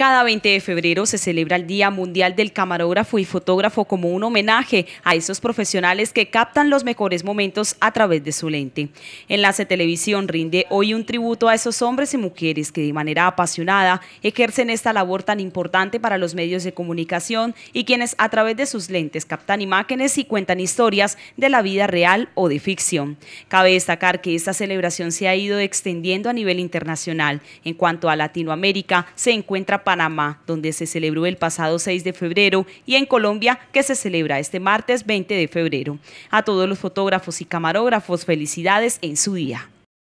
Cada 20 de febrero se celebra el Día Mundial del Camarógrafo y Fotógrafo como un homenaje a esos profesionales que captan los mejores momentos a través de su lente. Enlace Televisión rinde hoy un tributo a esos hombres y mujeres que de manera apasionada ejercen esta labor tan importante para los medios de comunicación y quienes a través de sus lentes captan imágenes y cuentan historias de la vida real o de ficción. Cabe destacar que esta celebración se ha ido extendiendo a nivel internacional. En cuanto a Latinoamérica, se encuentra Panamá, donde se celebró el pasado 6 de febrero, y en Colombia, que se celebra este martes 20 de febrero. A todos los fotógrafos y camarógrafos, felicidades en su día.